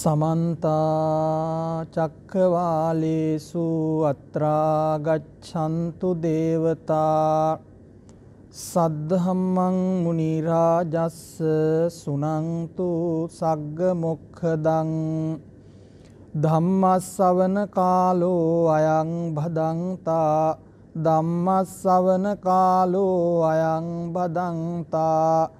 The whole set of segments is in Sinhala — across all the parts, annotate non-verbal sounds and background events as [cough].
සමන්තා චක්කවාලේසු අත්‍රා ගච්ඡන්තු දේවතා සද්ධම්මං මුනි රාජස්ස සුනන්තු සග්ග මොක්ඛදං ධම්මස්සවන කාලෝ අයං භදංතා ධම්මස්සවන කාලෝ අයං භදංතා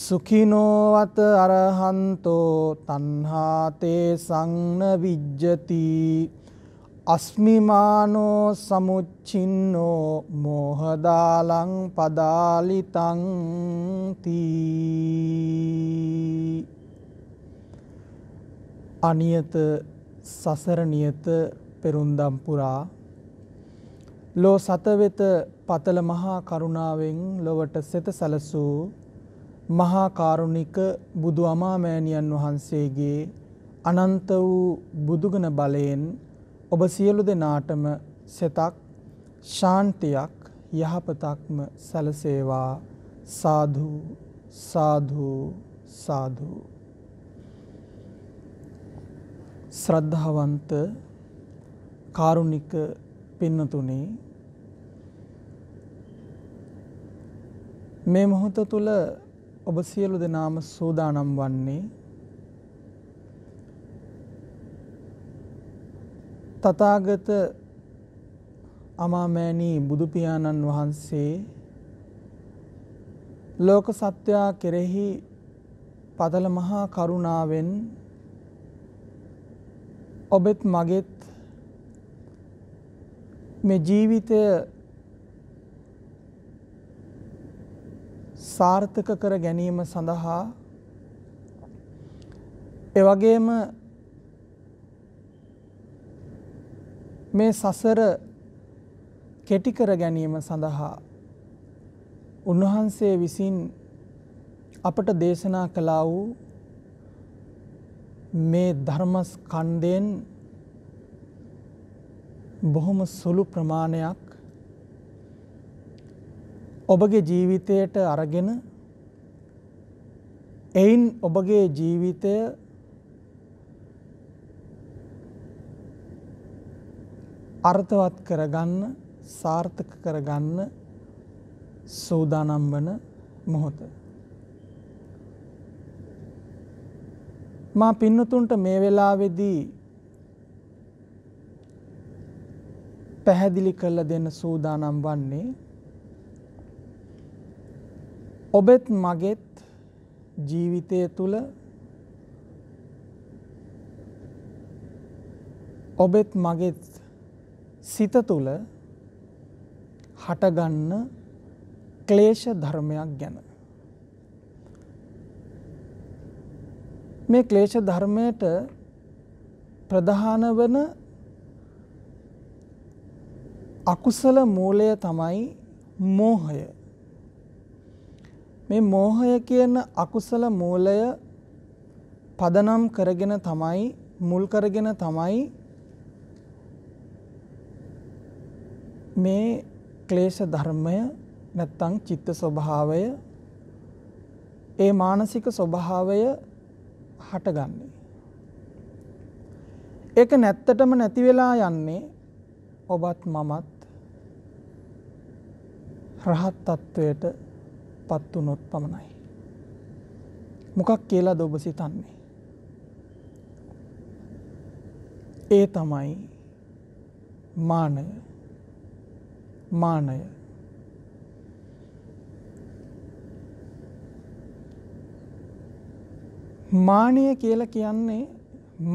සුඛිනෝවත අරහන්තෝ තණ්හාතේ සංන විජ්ජති අස්මිමානෝ සමුච්චින්නෝ මෝහදාලං පදාලිතං තී අනියත සසර නියත පෙරුන්දම් පුරා ලෝ සත වෙත පතල මහා කරුණාවෙන් ලොවට සෙත සැලසූ මහා කාරුණික බුදු අමාමෑණියන් වහන්සේගේ අනන්ත වූ බුදුගුණ බලයෙන් ඔබ සියලු දෙනාටම සෙතක් ශාන්තියක් යහපතක්ම සැලසේවා සාදු සාදු සාදු ශ්‍රද්ධාවන්ත කාරුණික පින්නතුනි මේ මොහොත තුල ඔබ සියලු දෙනාම සූදානම් වන්නේ තථාගත අමාමෑණී බුදු පියාණන් වහන්සේ ලෝක සත්‍යා කෙරෙහි පතල මහා කරුණාවෙන් ඔබෙත් මගෙත් මේ ජීවිතය සාර්ථක කර ගැනීම සඳහා එවැගේම මේ සසර කෙටි කර ගැනීම සඳහා උන්වහන්සේ විසින් අපට දේශනා කළා වූ මේ ධර්මස්කන්ධයෙන් බොහොම සුළු ප්‍රමාණයක් ඔබගේ ජීවිතයට අරගෙන එයින් ඔබගේ ජීවිතය අර්ථවත් කරගන්න සාර්ථක කරගන්න සූදානම් වන මොහොත මා පින්නතුන්ට මේ වෙලාවේදී පැහැදිලි කරලා දෙන්න සූදානම් වන්නේ ඔබෙත් මගෙත් ජීවිතය තුළ ඔබෙත් මගෙත් සිත තුළ හටගන්න ක්ලේශ ධර්මයක් ගැන. මේ ක්ලේශ ධර්මයට ප්‍රධාන වන අකුසල මූලය තමයි මෝහය. මේ මෝහය කියන අකුසල මූලය පදනම් කරගෙන තමයි මුල් කරගෙන තමයි මේ ක්ලේශ ධර්මය නැත්තං චිත්ත ස්වභාවය ඒ මානසික ස්වභාවය හටගන්නේ. ඒක නැත්තටම නැති වෙලා යන්නේ ඔබත් මමත් රහත් තත්ත්වයට පත්තු නොත් පමණයි. මොකක් කියලා දොබ සිතන්නේ. ඒ තමයි මානය මානය මානය කියලා කියන්නේ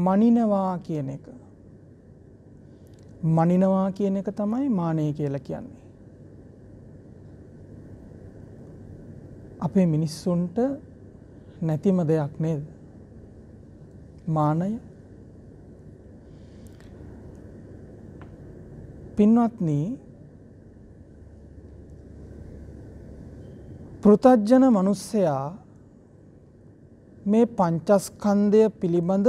මනිනවා කියන එක මනිනවා කියන එක තමයි මානය කියලා කියන්නේ අපේ මිනිස්සුන්ට නැතිම දෙයක් නේද? මානය. පින්වත්නි පෘතජ්ජන මනුස්සයා මේ පංචස්කන්ධය පිළිබඳ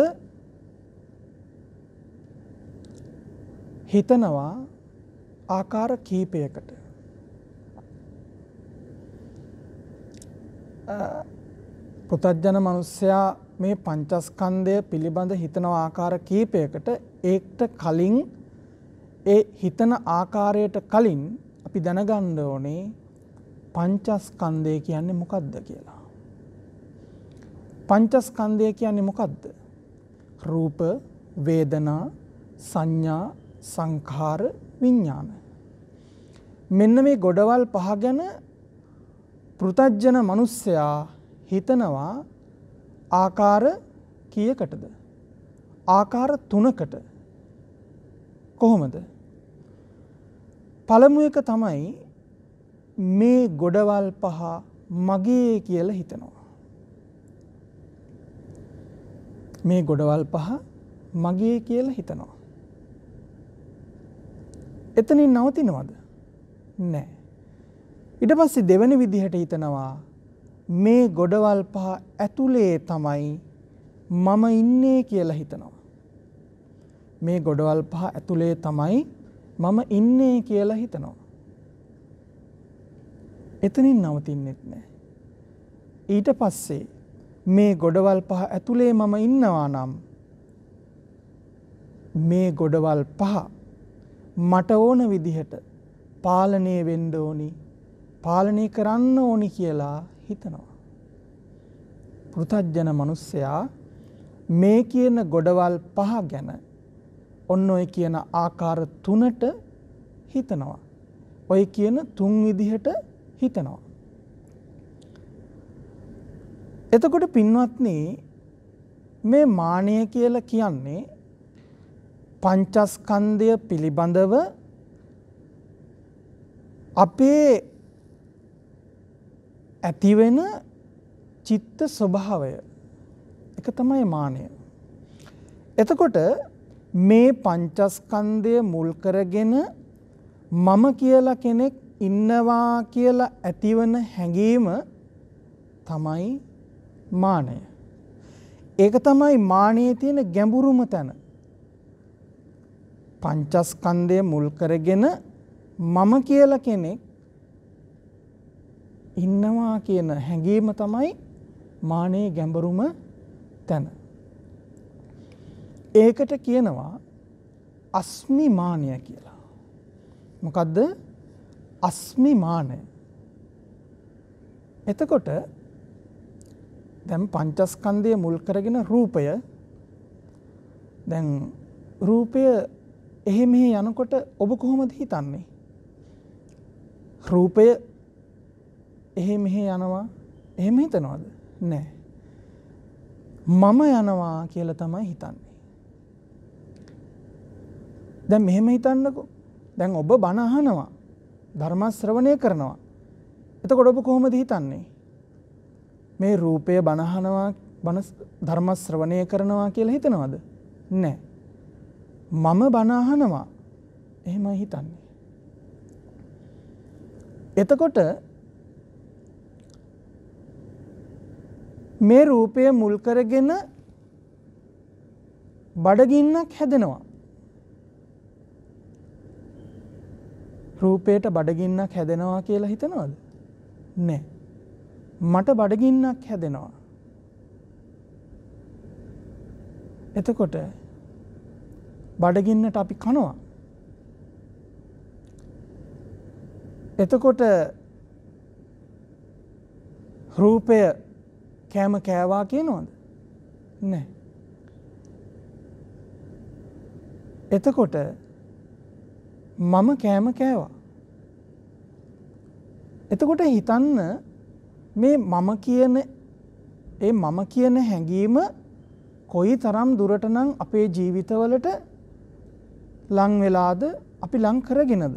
හිතනවා ආකාර කීපයකට පෘතජ්ජන මනුස්සයා මේ පංචස්කන්ධය පිළිබඳ හිතන ආකාර කීපයකට ඒකට කලින් ඒ හිතන ආකාරයට කලින් අපි දැනගන්න ඕනේ පංචස්කන්ධය කියන්නේ මොකද්ද කියලා. පංචස්කන්ධය කියන්නේ මොකද්ද? රූප, වේදනා, සංඥා, සංඛාර, විඥාන. මෙන්න මේ ගොඩවල් පහ ගැන පෘතජ්ජන මනුස්සයා හිතනවා ආකාර කීයකටද? ආකාර තුනකට. කොහොමද? පළමු එක තමයි මේ ගොඩවල් පහ මගේ කියලා හිතනවා. මේ ගොඩවල් පහ මගේ කියලා හිතනවා. එතනින් නවතිනවද? නැහැ. ඉට පස්සේ දෙවන විදිහට හිතනවා මේ ගොඩවල් පහ ඇතුලේ තමයි මම ඉන්නේ කියලා හිතනවා. මේ ගොඩවල් පහ ඇතුලේ තමයි මම ඉන්නේ කියලා හිතනවා. එතනින් නවතින්නෙත් නෑ. ඊට පස්සේ මේ ගොඩවල් පහ ඇතුලේ මම ඉන්නවා නම් මේ ගොඩවල් පහ මට ඕන විදිහට පාලනය වෙන්ඩ ඕනි පාලනය කරන්න ඕනි කියලා හිතනවා. පෘථජ්ජන මනුස්සයා මේ කියන ගොඩවල් පහ ගැන ඔන්න ඔය කියන ආකාර තුනට හිතනවා. ඔය කියන තුන් විදිහට හිතනවා. එතකොට පින්වත්නි මේ මානය කියලා කියන්නේ පංචස්කන්ධය පිළිබඳව අපේ ඇතිවෙන චිත්ත ස්වභාවය එක තමයි මානය. එතකොට මේ පංචස්කන්දය මුල් කරගෙන මම කියලා කෙනෙක් ඉන්නවා කියලා ඇතිවන හැඟීම තමයි මානය. ඒක තමයි මානයේ තියෙන ගැඹුරුම තැන. පංචස්කන්දය මුල් කරගෙන මම කියලා කෙනෙක් ඉන්නවා කියන හැඟීම තමයි මානයේ ගැඹුරුම තැන. ඒකට කියනවා අස්මි මානය කියලා. මොකද්ද? අස්මි මානය. එතකොට දැන් පංචස්කන්ධය මුල් කරගෙන රූපය දැන් රූපය එහෙ මෙහෙ යනකොට ඔබ කොහොමද හිතන්නේ? රූපය එහෙ මෙහෙ යනවා එහෙම හිතනවද නෑ මම යනවා කියලා තමයි හිතන්නේ දැන් මෙහෙම හිතන්නකෝ දැන් ඔබ බණ අහනවා ධර්ම ශ්‍රවණය කරනවා එතකොට ඔබ කොහොමද හිතන්නේ මේ රූපය බණ අහනවා බණ ධර්ම ශ්‍රවණය කරනවා කියලා හිතනවද නෑ මම බණ අහනවා එහෙමයි හිතන්නේ එතකොට මේ රූපය මුල් කරගෙන බඩගින්නක් හැදෙනවා. රූපයට බඩගින්නක් හැදෙනවා කියලා හිතනවද? නෑ. මට බඩගින්නක් හැදෙනවා. එතකොට බඩගින්නට අපි කනවා. එතකොට රූපය කෑම කෑවා කියනවාද නෑ එතකොට මම කෑම කෑවා එතකොට හිතන්න මේ මම කියන ඒ මම කියන හැඟීම කොයි තරම් දුරට නම් අපේ ජීවිතවලට ලංවෙලාද අපි ලංකරගෙනද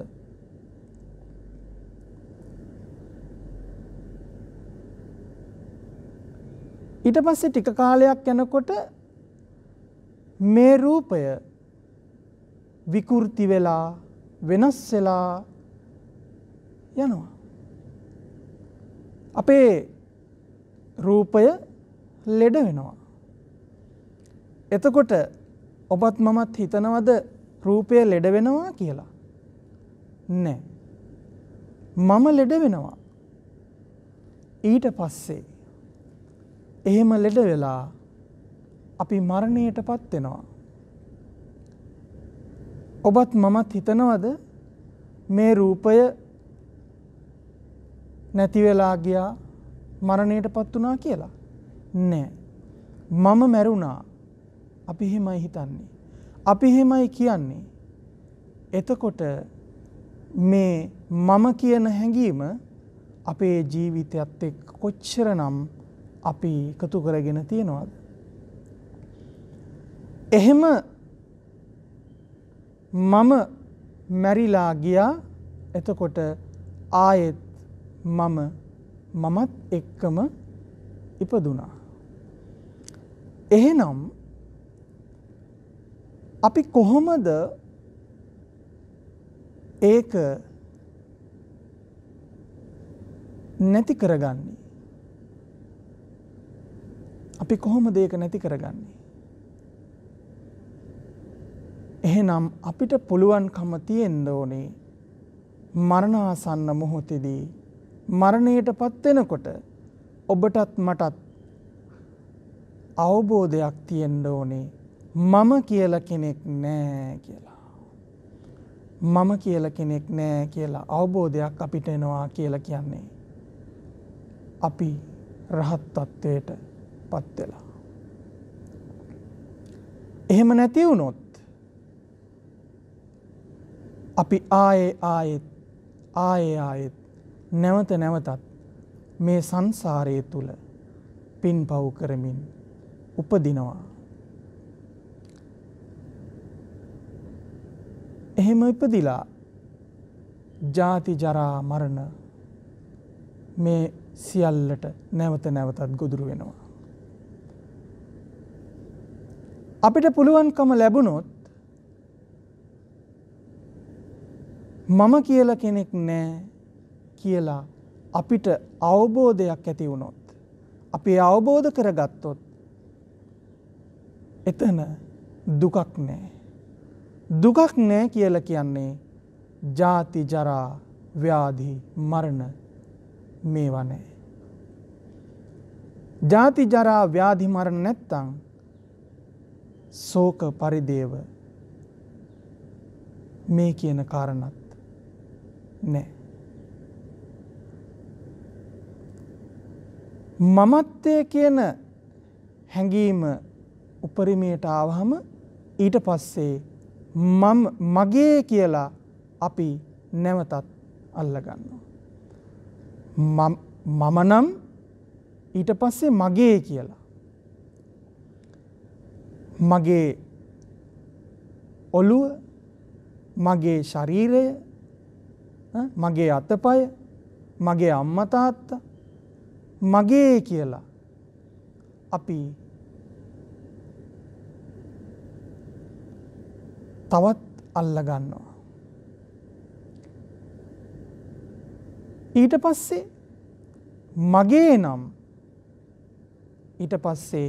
ඊට පස්සේ ටික කාලයක් යනකොට මේ රූපය විකෘති වෙලා වෙනස් වෙලා යනවා. අපේ රූපය ලෙඩ වෙනවා. එතකොට ඔබත් මමත් හිතනවද රූපය ලෙඩ වෙනවා කියලා. නෑ. මම ලෙඩ වෙනවා. ඊට පස්සේ එහෙම ලෙඩ වෙලා අපි මරණයට පත් වෙනවා. ඔබත් මමත් හිතනවද මේ රූපය නැති වෙලා ගියා මරණයට පත් වුණා කියලා? නෑ. මම මැරුණා. අපි හිමයි හිතන්නේ. අපි හිමයි කියන්නේ. එතකොට මේ මම කියන හැඟීම අපේ ජීවිතයත් එක්ක කොච්චරනම් අපි එකතු කරගෙන තියෙනවාද. එහෙම මම මැරිලා ගියා එතකොට ආයෙත් මම මමත් එක්කම ඉපදුනා. එහෙනම් අපි කොහොමද ඒක නැති කරගන්නේ අපි කොහොමද ඒක නැති කරගන්නේ? එහෙනම් අපිට පුළුවන්කම තියෙන්න ඕනේ මරණාසන්න මොහොතේදී මරණයටපත් වෙනකොට ඔබටත් මටත් අවබෝධයක් තියෙන්න ඕනේ මම කියලා කෙනෙක් නෑ කියලා. මම කියලා කෙනෙක් නෑ කියලා අවබෝධයක් අපිට එනවා කියලා කියන්නේ. අපි රහත් තත්ත්වයට පත් වෙලා. එහෙම නැති වුණොත් අපි ආයේ ආයෙත් ආයේ ආයෙත් නැවත නැවතත් මේ සංසාරයේ තුල පින් පව් කරමින් උපදිනවා. එහෙම ඉපදිලා ජාති ජරා මරණ මේ සියල්ලට නැවත නැවතත් ගොදුරු වෙනවා. අපිට පුළුවන්කම ලැබුණොත් මම කියල කෙනෙක් නෑ කියලා අපිට අවබෝධයක් ඇති වුණොත් අපි අවබෝධ කරගත්තොත් එතන දුකක් නෑ දුකක් නෑ කියල කියන්නේ ජාති ජරා ව්‍යාධි මරණ මේවනෑ ජාති ජරා ව්‍යාධි මරණ නැත්තං සෝක පරිදේව මේ කියන කාරණත් නෑ. මමත්වය කියන හැඟීම උපරිමයට ආවහම ඊට පස්සේ මම මගේ කියලා අපි නැවතත් අල්ලගන්නවා. මම නම් ඊට පස්සේ මගේ කියලා. මගේ ඔළුව මගේ ශරීරය මගේ අතපය මගේ අම්මතාත්තා මගේ කියලා අපි තවත් අල්ලගන්නවා. ඊට පස්සේ මගේ නම් ඊට පස්සේ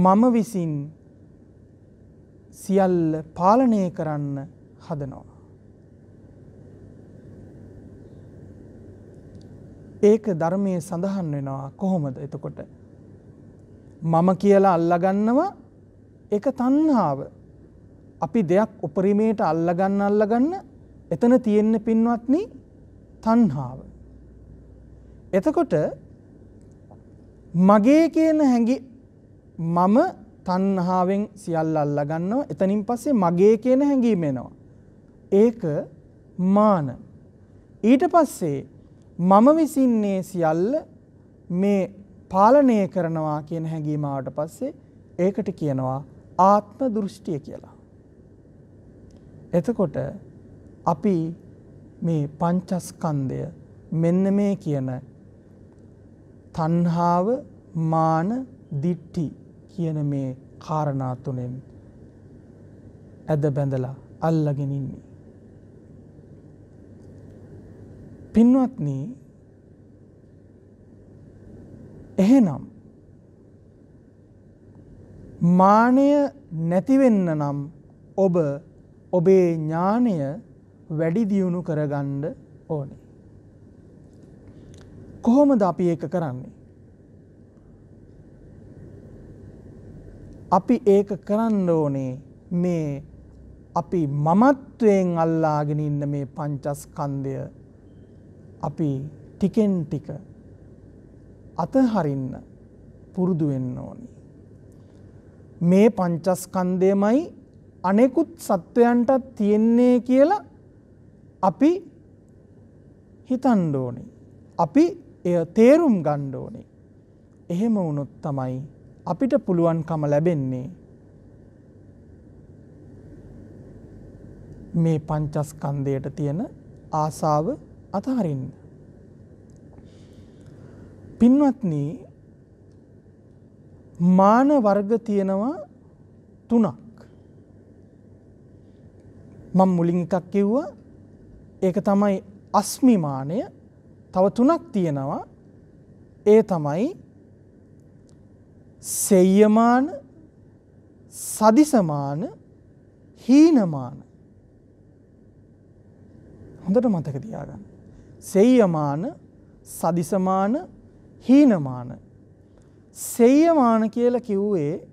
මම විසින් සියල්ල පාලනය කරන්න හදනවා. ඒක ධර්මයේ සඳහන් වෙනවා කොහොමද එතකොට. මම කියලා අල්ලගන්නවා එක තන්හාාව අපි දෙයක් උපරිමයට අල්ලගන්න අල්ලගන්න එතන තියෙන්න පින්වත්න තන්හාාව. එතකොට මගේ කියන හැඟි මම තණ්හාවෙන් සියල්ල අල්ලා ගන්නවා. එතනින් පස්සේ මගේ කියන හැඟීම එනවා. ඒක මාන. ඊට පස්සේ මම විසින්නේ සියල්ල මේ පාලනය කරනවා කියන හැඟීම ආවට පස්සේ ඒකට කියනවා ආත්ම දෘෂ්ටිය කියලා. එතකොට අපි මේ පංචස්කන්ධය මෙන්න මේ කියන තණ්හාව මාන දිට්ඨි කියන මේ කාරණා තුනෙන් ඇද බැඳලා අල්ලගෙන ඉන්නේ. පින්වත්නි එහෙනම් මානය නැතිවෙන්න නම් ඔබ ඔබේ ඥානය වැඩි දියුණු කරගන්න ඕනේ. කොහොමද අපි ඒක කරන්නේ? අපි ඒක කරන්න ඕනේ මේ අපි මමත්වයෙන් අල්ලාගෙන ඉන්න මේ පංචස්කන්ධය අපි ටිකෙන් ටික අතහරින්න පුරුදු වෙන්න ඕනි. මේ පංචස්කන්ධයමයි අනෙකුත් සත්වයන්ටත් තියෙන්නේ කියලා අපි හිතන්න ඕනි. අපි එය තේරුම් ගන්න ඕනි. එහෙම වුණොත් තමයි අපිට පුළුවන්කම ලැබෙන්නේ මේ පංචස්කන්ධයට තියෙන ආසාව අතහරින්න. පින්වත්නි මාන වර්ග තියෙනවා තුනක්. මම මුලින් එකක් කිව්වා ඒක තමයි අස්මිමානය තව තුනක් තියෙනවා ඒ තමයි සෙය්‍යමාන සදිසමාන හීනමාන හොඳට මතක තියාගන්න. සෙය්‍යමාන සදිසමාන හීනමාන සෙය්‍යමාන කියලා කිව්වේ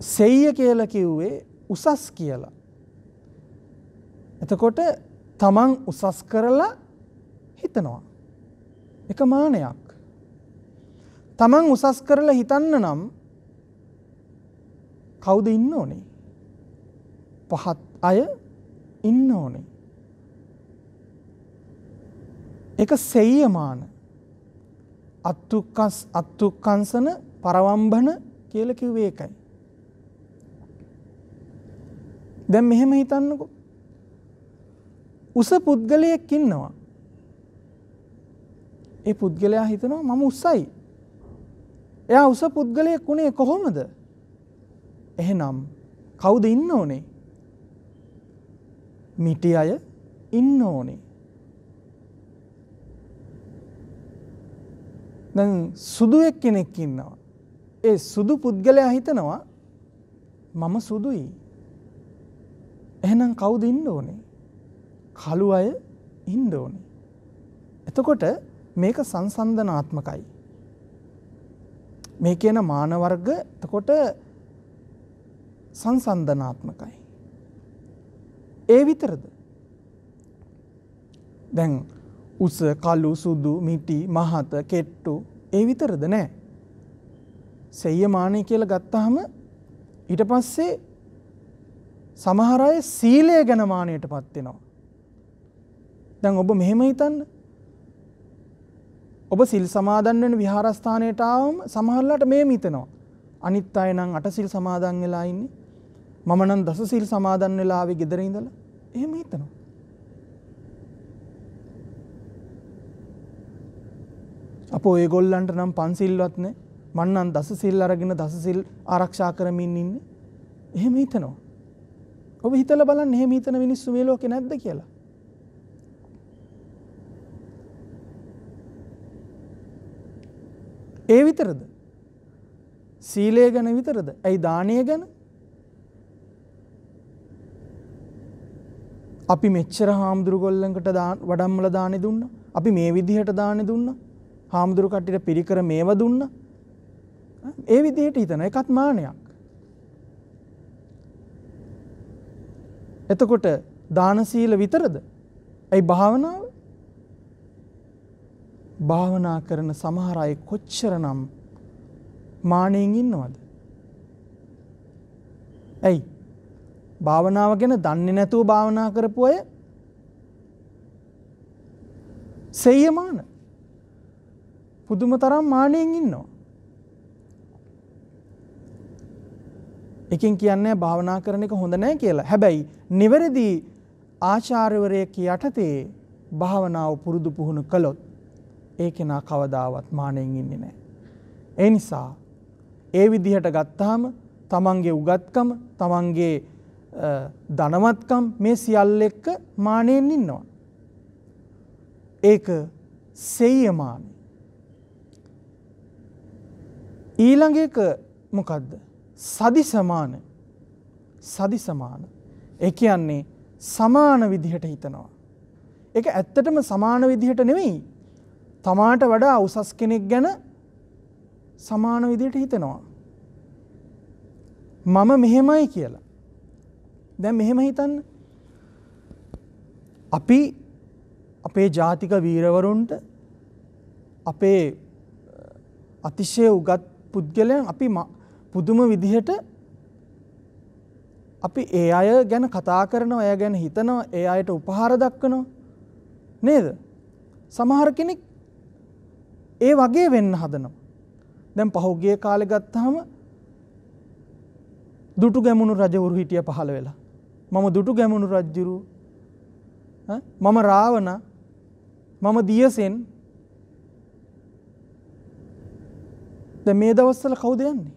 සෙය්‍ය කියලා කිව්වේ උසස් කියලා. එතකොට තමන් උසස් කරලා හිතනවා. එක මානයක්. තමන් උසස් කරලා හිතන්න නම් කවුද ඉන්න ඕනේ? පහත් අය ඉන්න ඕනේ. ඒක සෙය්‍යමාන අත්තුක්කස් අත්තුක්කංශන පරවම්බන කියලා කිව්වේ ඒකයි. දැන් මෙහෙම හිතන්නකෝ. උස පුද්ගලයෙක් ඉන්නවා. ඒ පුද්ගලයා හිතනවා මම උසයි. එයා උස පුද්ගලයෙක් වුණේ කොහොමද? එහෙනම් කවුද ඉන්න ඕනේ? මිටි අය ඉන්න ඕනේ. දැන් සුදු එක්කෙනෙක් ඉන්නවා. ඒ සුදු පුද්ගලයා හිතනවා මම සුදුයි. එහෙනම් කවුද ඉන්න ඕනේ? කළු අය ඉන්න ඕනේ. එතකොට මේක සංසන්දනාත්මකයි. මේ කියන මානවර්ග එතකොට සංසන්දනාත්මකයි. ඒ විතරද. දැන් උස කලු සුදු මිටි මහත කෙට්ටු ඒ විතරද නෑ. සෙයමානය කියලා ගත්තාහම ඊට පස්සේ සමහර අය සීලය ගැන මානයට පත්වෙනවා. දැන් ඔබ මෙහෙම හිතන්න ඔබ සිල් සමාදන් වෙන විහාරස්ථානයට ආවම සමහරලාට මේ මිතෙනවා. අනිත් අය නම් අටසිල් සමාදන් වෙලා ඉන්නේ. මම නම් දසසිල් සමාදන් වෙලා ආවේ ගෙදර ඉඳලා. එහෙම හිතනවා. අපෝ ඒගොල්ලන්ට නම් පන්සිල්වත් නැහැ. මං නම් දසසිල් අරගෙන දසසිල් ආරක්ෂා කරමින් ඉන්නේ. එහෙම හිතනවා. ඔබ හිතලා බලන්න එහෙම හිතන මිනිස්සු මේ ලෝකේ නැද්ද කියලා. ඒ විතරද? සීලය ගැන විතරද? ඇයි දානය ගැන? අපි මෙච්චර හාමුදුරු ගොල්ලන්කට වඩම්මල දානේ දුන්නා. අපි මේ විදිහට දානේ දුන්නා. හාමුදුරු කට්ටියට පිරිකර මේව දුන්නා. ඒ විදිහට හිතන එකත් මානයක්. එතකොට දාන සීල විතරද? ඇයි භාවනාව? භාවනා කරන සමහර අය කොච්චරනම් මානෙන් ඉන්නවද? ඇයි? භාවනාව ගැන දන්නේ නැතුව භාවනා කරපු අය සෙයමාන පුදුම තරම් මානෙන් ඉන්නවා. එකෙන් කියන්නේ භාවනා කරන එක හොඳ නැහැ කියලා. හැබැයි නිවැරදි ආචාර්යවරයෙක් යටතේ භාවනාව පුරුදු පුහුණු කළොත් ඒ කෙනා කවදාවත් මානයෙන් ඉන්නේ නෑ. ඒ නිසා ඒ විදිහට ගත්තාම තමන්ගේ උගත්කම තමන්ගේ දනවත්කම් මේ සියල්ල එක්ක මානයෙන් ඉන්නවා. ඒක සෙයමාන. ඊළඟ එක මොකද්ද? සදිසමාන. සදිසමාන. ඒ කියන්නේ සමාන විදිහට හිතනවා. ඒක ඇත්තටම සමාන විදිහට නෙවෙයි තමාට වඩා උසස් කෙනෙක් ගැන සමාන විදියට හිතෙනවා. මම මෙහෙමයි කියලා. දැන් මෙහෙම හිතන්න. අපි අපේ ජාතික වීරවරුන්ට අපේ අතිශය උගත් පුද්ගලයන් අපි පුදුම විදිහට අපි ඒ අය ගැන කතා කරනවා එය ගැන හිතනවා ඒ අයට උපහාර දක්වනවා නේද? සමහර කෙනෙක් ඒ වගේ වෙන්න හදනවා. දැන් පහුගිය කාලෙ ගත්තහම දුටු ගැමුණු රජවරු හිටිය පහළ වෙලා. මම දුටු ගැමුණු රජ්ජුරු මම රාවන මම දියසෙන් ද මේ දවස්සල කවුද යන්නේ.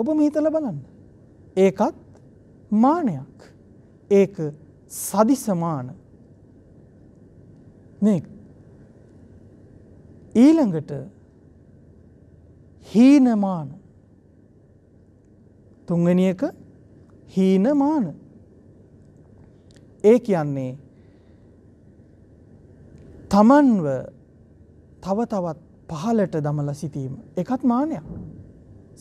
ඔබ මහිතල බලන්න. ඒකත් මානයක් ඒක සදිසමාන නෙක්. ඊළඟට හීනමාන තුංගනියක හීනමාන ඒ කියන්නේ තමන්ව තව තවත් පහලට දමල සිටීම එකත් මානයක්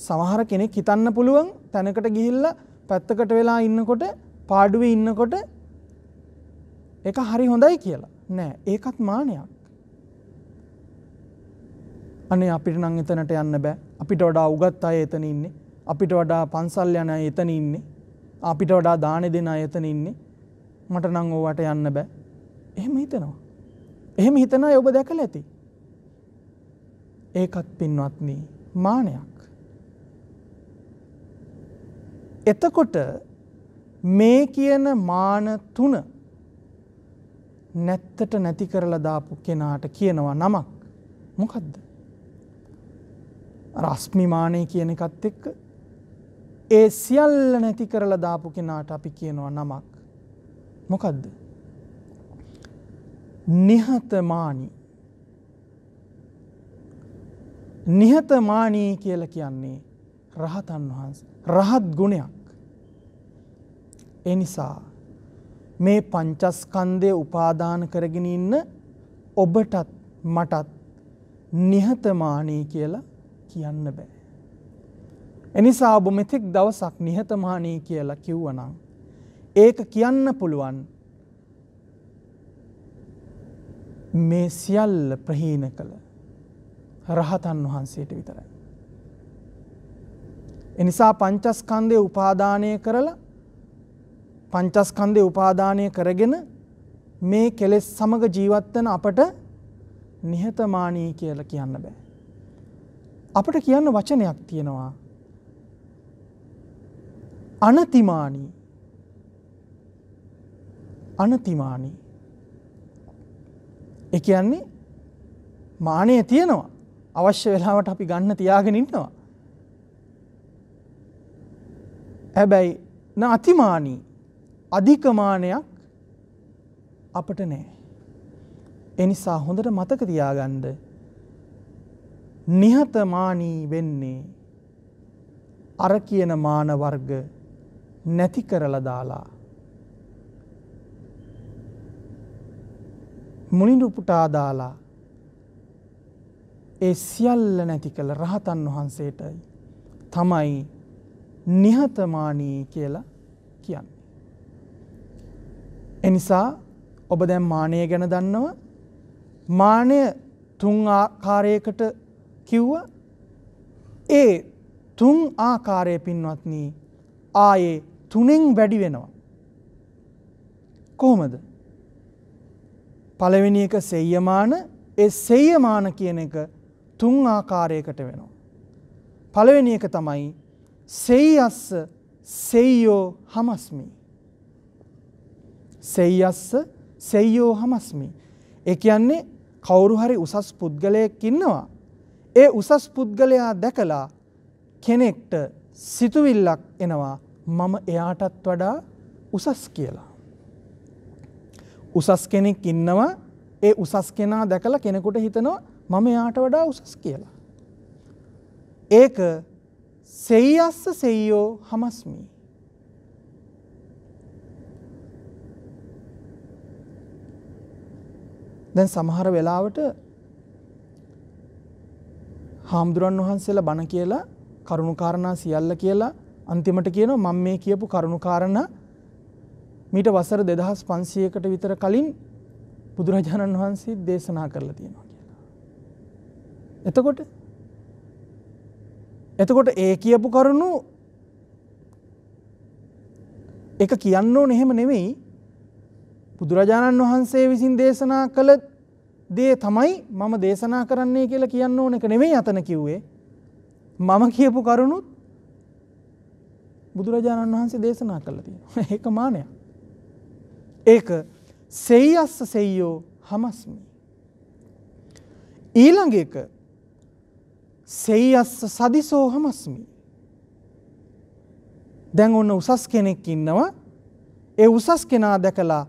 සමහර කෙනෙක් හිතන්න පුළුවන් තැනකට ගිහිල්ල පැත්තකට වෙලා ඉන්නකොට පාඩුව ඉන්නකොට එක හරි හොඳයි කියලා නෑ ඒකත් මානයක් අනේ අපිට නම් එතනට යන්න බෑ අපිට වඩා උගත් අය එතන ඉන්නේ අපිට වඩා පන්සල් යන අය එතන ඉන්නේ අපිට වඩා දානෙ දෙන අය එතන ඉන්නේ මට නම් ඕවට යන්න බෑ එහෙම හිතනවා එහෙම හිතන අය ඔබ දැකලා ඇති ඒකත් පින්වත්නි මානයක් එතකොට මේ කියන මාන තුන නැත්තට නැති කරලා දාපු කෙනාට කියනවා නමක් මොකද්ද රස්මිමානය කියන එකත් එක්ක ඒ සියල්ල නැති කරලා දාපු කෙනාට අපි කියනවා නමක් මොකක්ද නිහතමානී නිහතමානී කියල කියන්නේ රහතන් වහන්ස රහත් ගුණයක් එනිසා මේ පංචස්කන්දය උපාදාන කරගෙන ඉන්න ඔබටත් මටත් නිහතමානී කියලා කියන්න බෑ. එනිසා ඔබ මෙතෙක් දවසක් නිහතමානී කියලා කිව්වනම් ඒක කියන්න පුළුවන් මේ සියල්ල ප්‍රහීන කළ රහතන් වහන්සේට විතරයි. එනිසා පංචස්කන්දය උපාදානය කරලා පංචස්කන්දය උපාදානය කරගෙන මේ කෙලෙස් සමඟ ජීවත්වන අපට නිහතමානී කියල කියන්න බෑ. අපට කියන්න වචනයක් තියෙනවා අනතිමානී අනතිමානී එක කියන්නේ මානය තියෙනවා අවශ්‍ය වෙලාවට අපි ගන්න තියාගෙන ඉන්නවා හැබැයි න අතිමානී අධිකමානයක් අපට නෑ එනිසා හොඳට මතක තියාගන්ඩ නිහතමානී වෙන්නේ අර කියන මාන වර්ග නැති කරලා දාලා මුනිඳු පුටා දාලා ඒ සියල්ල නැති කළ රහතන් වහන්සේටයි තමයි නිහතමානී කියලා කියන්නේ. එනිසා ඔබ දැන් මානය ගැන දන්නවා මානය තුන් ආකාරයකට කිව්ව ඒ තුන් ආකාරය පින්වත්නී ආයේ තුනෙන් වැඩි වෙනවා. කොහොමද. පළවෙනි එක සෙයමාන ඒ සෙයමාන කියන එක තුන් ආකාරයකට වෙනවා. පළවෙනි එක තමයි සෙයියස්ස සෙයියෝ හමස්මි. සෙයියස්ස සෙයියෝ හමස්මි. එක කියන්නේ කවුරු හරි උසස් පුද්ගලයෙක් ඉන්නවා ඒ උසස් පුද්ගලයා දැකලා කෙනෙක්ට සිතුවිල්ලක් එනවා මම එයාටත් වඩා උසස් කියලා. උසස් කෙනෙක් ඉන්නවා ඒ උසස් කෙනා දැකලා කෙනෙකුට හිතනවා මම යාට වඩා උසස් කියලා. ඒක සෙයියස්ස සෙයියෝ හමස්මි. දැන් සමහර වෙලාවට හාමුදුරන් වහන්සේලා බණ කියලා කරුණු කාරණා සියල්ල කියලා අන්තිමට කියනවා මම මේ කියපු කරුණු කාරණා මීට වසර 2500කට විතර කලින් බුදුරජාණන් වහන්සේ දේශනා කරලා තියෙනවා කියලා. එතකොට එතකොට ඒ කියපු කරුණු එක කියන්න ඕන එහෙම නෙවෙයි බුදුරජාණන් වහන්සේ විසින් දේශනා කළ දේ තමයි මම දේශනා කරන්නේ කියලා කියන්න ඕන එක නෙවෙයි අතන කිව්වේ මම කියපු කරුණුත් බුදුරජාණන් වහන්සේ දේශනා කළ තියෙන [laughs] ඒක මානය ඒක සෙයි අස්ස සෙයියෝ හමස්මි ඊළඟ එක සෙයි අස්ස සදිසෝ හමස්මි දැන් ඔන්න උසස් කෙනෙක් ඉන්නවා ඒ උසස් කෙනා දැකලා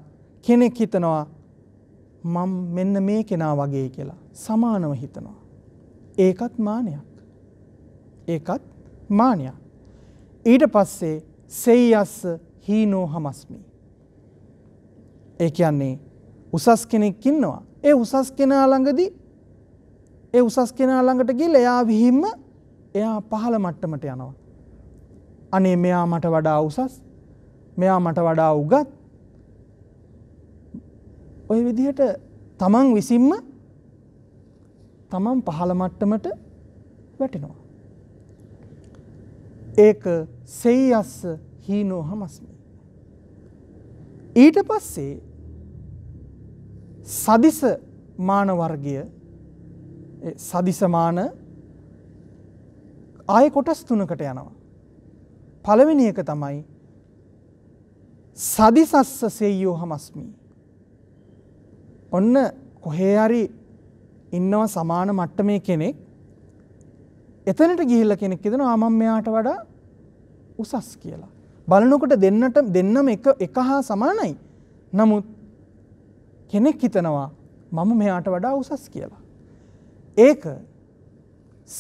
කෙනෙක් හිතනවා මම මෙන්න මේ කෙනා වගේ කියලා සමානව හිතනවා. ඒකත් මානයක්. ඒකත් මානයක්. ඊට පස්සේ සෙයියස්ස හීනෝ හමස්මි. ඒ කියන්නේ උසස් කෙනෙක් ඉන්නවා. ඒ උසස් කෙනා ළඟදී ඒ උසස් කෙනා ළඟට ගිහලා එයා විහිම්ම එයා පහළ මට්ටමට යනවා. අනේ මෙයා මට වඩා උසස්. මෙයා මට වඩා උගත්. ඔය විදිහට තමන් විසින්ම තමන් පහළ මට්ටමට වැටෙනවා. ඒක සෙයියස්ස හීනෝ හමස්මි. ඊට පස්සේ සදිස මාන වර්ගය සදිසමාන ආය කොටස් තුනකට යනවා. පළවෙනි එක තමයි සදිසස්ස සෙයියෝ හමස්මී ඔන්න කොහේ හරි ඉන්නව සමාන මට්ටමේ කෙනෙක් එතනට ගිහිල්ලා කෙනෙක් කියනවා මම මෙයාට වඩා උසස් කියලා. බලනකොට දෙන්නට දෙන්නම එක එක හා සමානයි. නමුත් කෙනෙක් හිතනවා මම මෙයාට වඩා උසස් කියලා. ඒක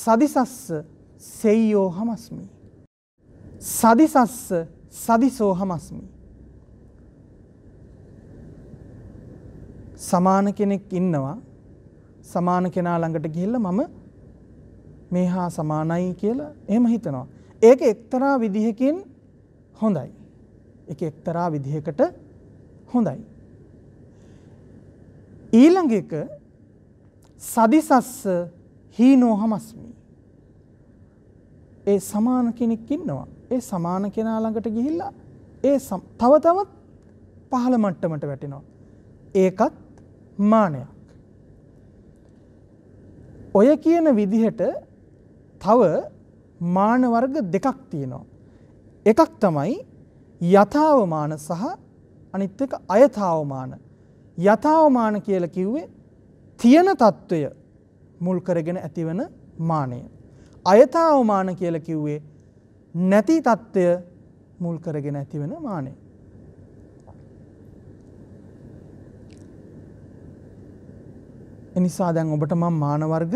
සදිසස්ස සෙයියෝ හමස්මි. සදිසස්ස සදිසෝ හමස්මි. සමාන කෙනෙක් ඉන්නවා සමාන කෙනා ළඟට ගිහිල්ලා මම මේ හා සමානයි කියලා එහෙම හිතනවා. ඒක එක්තරා විදිහකින් හොඳයි. ඒක එක්තරා විදිහකට හොඳයි. ඊළඟ එක සදිසස්ස හීනෝ හමස්මි. ඒ සමාන කෙනෙක් ඉන්නවා. ඒ සමාන කෙනා ළඟට ගිහිල්ලා ඒ තව තවත් පහළ මට්ටමට වැටෙනවා. ඒකත් මානයක්. ඔය කියන විදිහට තව මාන වර්ග දෙකක් තියෙනවා. එකක් තමයි යථාවමාන සහ අනිත් එක අයථාවමාන. යථාවමාන කියලා කිව්වේ තියෙන తত্ত্বය මුල් කරගෙන ඇතිවන මානය. අයථාවමාන කියලා කිව්වේ නැති తত্ত্বය මුල් කරගෙන ඇතිවන මානය. එනිසා දැන් ඔබට මම මානවර්ග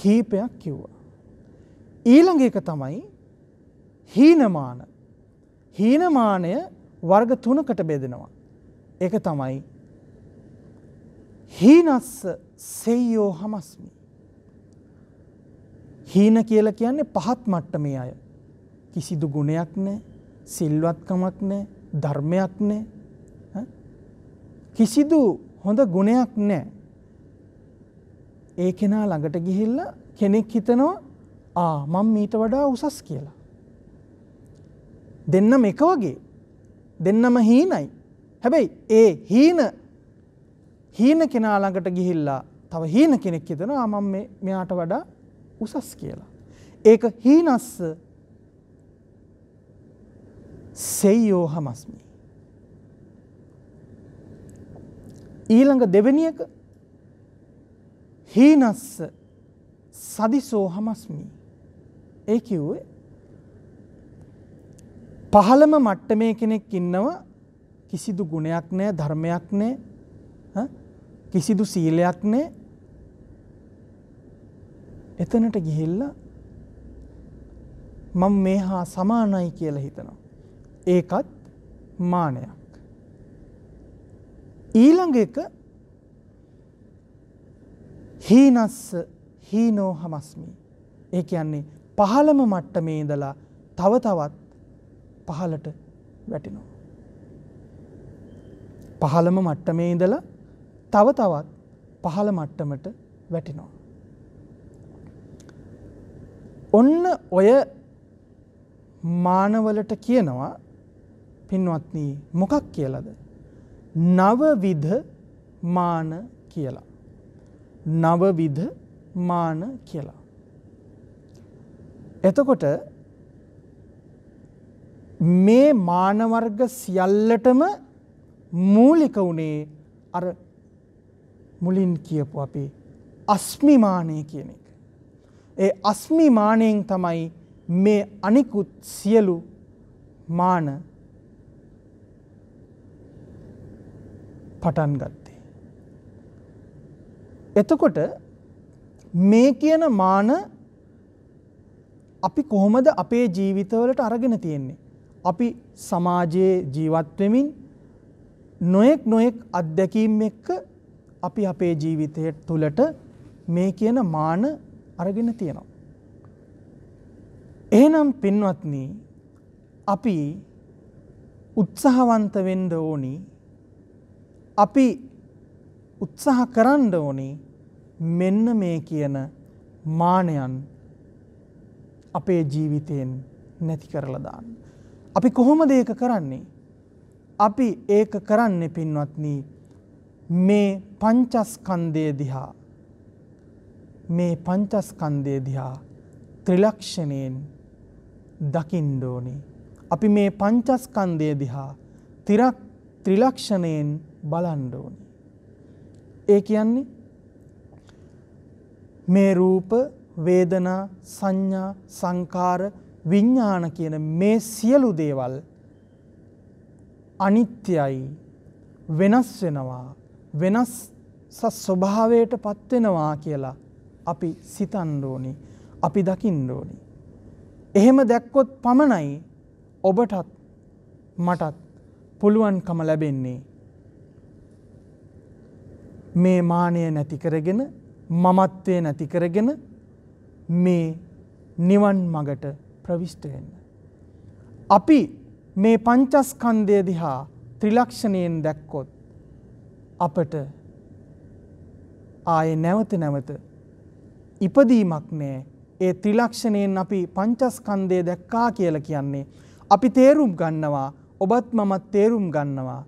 කීපයක් කිව්වා. ඊළඟ එක තමයි හීනමාන. හීනමානය වර්ග තුනකට බෙදෙනවා. ඒක තමයි හීනස්ස සෙයෝ හමස්මි. හීන කියලා කියන්නේ පහත් මට්ටමේ අය. කිසිදු ගුණයක් නැහැ, සිල්වත්කමක් නැහැ, ධර්මයක් නැහැ. කිසිදු හොඳ ගුණයක් නැහැ. ඒ කෙනා ළඟට ගිහිල්ලා කෙනෙක් හිතනවා ආ මං මීට වඩා උසස් කියලා. දෙන්නම එක වගේ දෙන්නම හීනයි. හැබැයි ඒ හීන හීන කෙනා ළඟට ගිහිල්ලා තව හීන කෙනෙක් හිතනවා මම මෙයාට වඩා උසස් කියලා. ඒක හීනස්ස සෙයෝ හමස්මි. ඊළඟ දෙවැනි එක හීනස්ස සදිසෝ හමස්මි. ඒ කිව්වේ පහළම මට්ටමේ කෙනෙක් ඉන්නව කිසිදු ගුණයක් නෑ ධර්මයක් නෑ කිසිදු සීලයක් නෑ එතනට ගිහිල්ල මම මේ හා සමානයි කියලා හිතනවා. ඒකත් මානයක්. ඊළඟ එක හීනස්ස හීනෝ හමස්මි. ඒ කියන්නේ පහළම මට්ටමේ ඉඳලා තව තවත් පහළට වැටෙනවා. පහළම මට්ටමේ ඉඳලා තව තවත් පහළ මට්ටමට වැටිනවා. ඔන්න ඔය මානවලට කියනවා පින්වත්නී මොකක් කියලද නවවිධ මාන කියලා. නවවිධ මාන කියලා. එතකොට මේ මානවර්ග සියල්ලටම මූලික වුණේ අර මුලින් කියපු අපි අස්මිමානය කියන එක. ඒ අස්මිමානයෙන් තමයි මේ අනිකුත් සියලු මාන පටන්ගත්. එතකොට මේ කියන මාන අපි කොහොමද අපේ ජීවිතවලට අරගෙන තියෙන්නේ. අපි සමාජයේ ජීවත්වෙමින් නොයෙක් නොයෙක් අත්දැකීම් එක්ක අපි අපේ ජීවිතය තුළට මේ කියන මාන අරගෙන තියෙනවා. එහෙනම් පින්වත්නි අපි උත්සාහවන්ත වෙන්න ඕනි අපි උත්සාහ කරන්න ඕනේ මෙන්න මේ කියන මානයන් අපේ ජීවිතයෙන් නැති කරලා දාන්න. අපි කොහොමද ඒක කරන්නේ? අපි ඒක කරන්නේ පින්වත්නි මේ පංචස්කන්ධය දිහා මේ පංචස්කන්ධය දිහා ත්‍රිලක්ෂණයෙන් දකින්න ඕනේ. අපි මේ පංචස්කන්ධය දිහා ත්‍රිලක්ෂණයෙන් බලන්න ඕනේ. ඒ කියන්නේ මේ රූප, වේදනා, සංඥා, සංකාර, විඥාන කියන මේ සියලු දේවල් අනිත්‍යයි වෙනස් වෙනවා වෙනස් ස්වභාවයට පත් වෙනවා කියලා අපි සිතන්න ඕනි අපි දකින්න ඕනි එහෙම දැක්කොත් පමණයි ඔබටත් මටත් පුළුවන්කම ලැබෙන්නේ මේ මානය නැති කරගෙන මමත්වය නැති කරගෙන මේ නිවන් මගට ප්‍රවිෂ්ටවෙන්න. අපි මේ පංචස්කන්දය දිහා ත්‍රිලක්ෂණයෙන් දැක්කොත් අපට ආය නැවත නැවත ඉපදීමක් නෑ ඒ ත්‍රිලක්ෂණයෙන් අපි පංචස්කන්දය දැක්කා කියල කියන්නේ. අපි තේරුම් ගන්නවා ඔබත් මමත් තේරුම් ගන්නවා.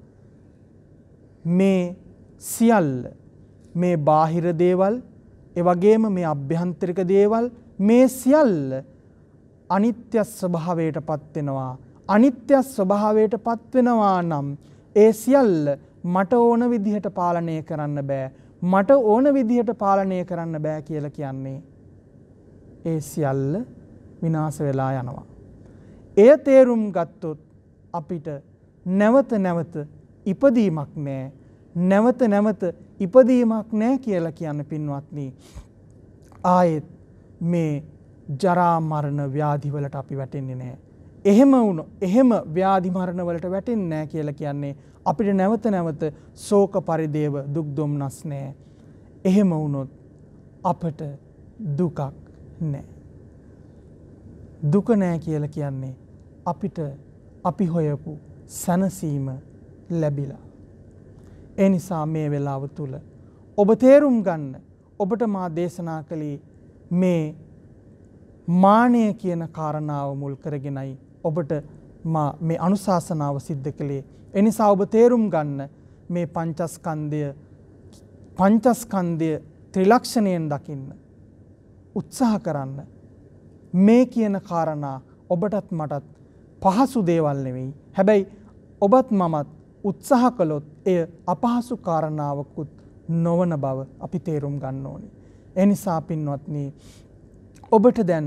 මේ සියල්ල මේ බාහිර දේවල් එවගේම මේ අභ්‍යන්තරික දේවල් මේ සියල්ල අනිත්‍ය ස්වභාවයට පත්වෙනවා. අනිත්‍ය ස්වභාවයට පත්වෙනවා නම් ඒ සියල්ල මට ඕන විදිහට පාලනය කරන්න බෑ. මට ඕන විදිහට පාලනය කරන්න බෑ කියල කියන්නේ. ඒ සියල්ල විනාස වෙලා යනවා. එය තේරුම් ගත්තොත් අපිට නැවත නැවත ඉපදීමක් නෑ නැවත නැවත ඉපදීමක් නෑ කියලා කියන්න පින්වත්නි. ආයෙත් මේ ජරා මරණ ව්‍යාධි වලට අපි වැටෙන්නේ නැහැ. එහෙම වුණ එහෙම ව්‍යාධි මරණ වලට වැටෙන්නේ නැහැ කියලා කියන්නේ අපිට නැවත නැවත ශෝක පරිදේව දුක් දුම්නස් නැහැ. එහෙම වුණොත් අපට දුකක් නැහැ. දුක නැහැ කියලා කියන්නේ අපිට අපි හොයපු සැනසීම ලැබිලා ඒ නිසා මේ වෙලාව තුල ඔබ තේරුම් ගන්න ඔබට මා දේශනා කළේ මේ මානය කියන කාරණාව මුල් කරගෙනයි ඔබට මා මේ අනුශාසනාව සිද්ධ කළේ. එනිසා ඔබ තේරුම් ගන්න මේ පංචස්කන්ධය පංචස්කන්ධය ත්‍රිලක්ෂණයෙන් දකින්න උත්සාහ කරන්න මේ කියන කාරණා ඔබටත් මටත් පහසු දේවල් නෙවෙයි. හැබැයි ඔබත් මමත් උත්සාහ කළොත් එය අපහසු කාරණාවකුත් නොවන බව අපි තේරුම් ගන්න ඕනි. එනිසා පින්වත්නී ඔබට දැන්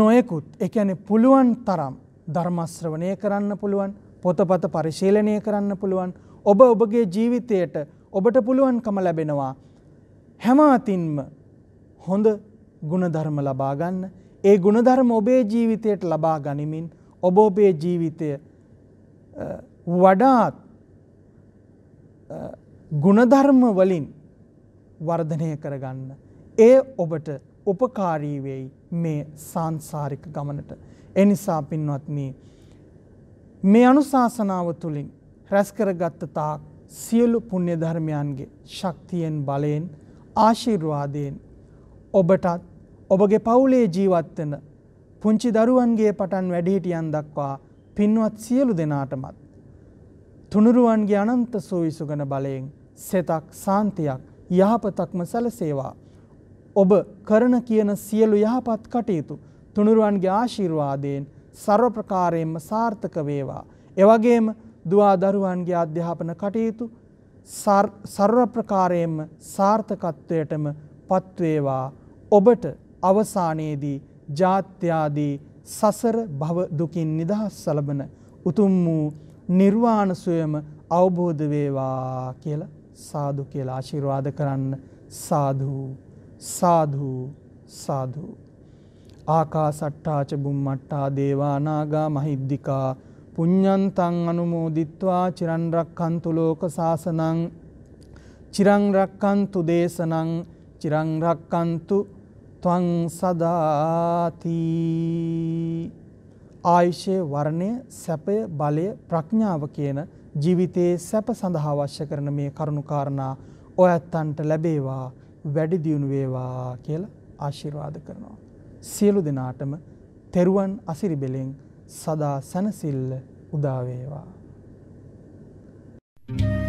නොයකුත් එකන පුළුවන් තරම් ධර්මශ්‍රවනය කරන්න පුළුවන් පොතපත පරිශීලනය කරන්න පුළුවන් ඔබ ඔබගේ ජීවිතයට ඔබට පුළුවන්කම ලැබෙනවා. හැම අතින්ම හොඳ ගුණධර්ම ලබාගන්න ඒ ගුණධර්ම ඔබේ ජීවිතයට ලබා ගනිමින් ඔබ ඔබේ ජීවිතය වඩාත් ගුණධර්ම වලින් වර්ධනය කරගන්න. ඒ ඔබට උපකාරීවෙයි මේ සංසාරික ගමනට. එනිසා පින්වත්ම මේ අනුශාසනාව තුළින් රැස්කර ගත්ත තාක් සියලු පුුණ්‍ය ධර්මයන්ගේ ශක්තියෙන් බලයෙන් ආශිර්වාදයෙන් ඔබටත් ඔබගේ පවුලේ ජීවත්වන පුංචි දරුවන්ගේ පටන් වැඩිහිටියන් දක්වා පින්වත් සියලු දෙනාටමත් තුනුරුවන්ගේ අනන්ත සෝවිසුගන බලයෙන් සෙතක් සාන්තියක් යහපතක්ම සැලසේවා. ඔබ කරන කියන සියලු යහපත් කටයුතු තුනුරුවන්ගේ ආශිර්වාදයෙන් සර්ව ප්‍රකාරයෙන්ම සාර්ථක වේවා. එවගේම දුවා දරුවන්ගේ අධ්‍යාපන කටයුතු සර්ව ප්‍රකාරයෙන්ම සාර්ථකත්වයටම පත්වේවා. ඔබට අවසානයේදී ජාත්‍යාදී සසර භව දුකින් නිදහස් සලබන උතුම් වූ නිර්වාණ සුවයම අවබෝධ වේවා කියලා සාදු කියලා ආශිර්වාද කරන්න සාදු සාදු සාදු ආකාසට්ටාච බුම්මට්ටා දේවානාගා මහිද්దికා පුඤ්ඤන්තං අනුමෝදිත්වා චිරන් රක්칸තු ලෝක සාසනං චිරන් රක්칸තු දේශනං චිරන් රක්칸තු ත්වං සදාති ආයුෂයේ වර්ණය සැපය බලය ප්‍රඥාව කියන ජීවිතයේ සැප සඳහා අවශ්‍ය කරන මේ කරුණු කාරණා ඔයත්තන්ට ලැබේවා වැඩි දියුණු වේවා කියලා ආශිර්වාද කරනවා සියලු දෙනාටම තෙරුවන් අසිරිබෙලෙන් සදා සනසිල්ල උදා වේවා Thank you.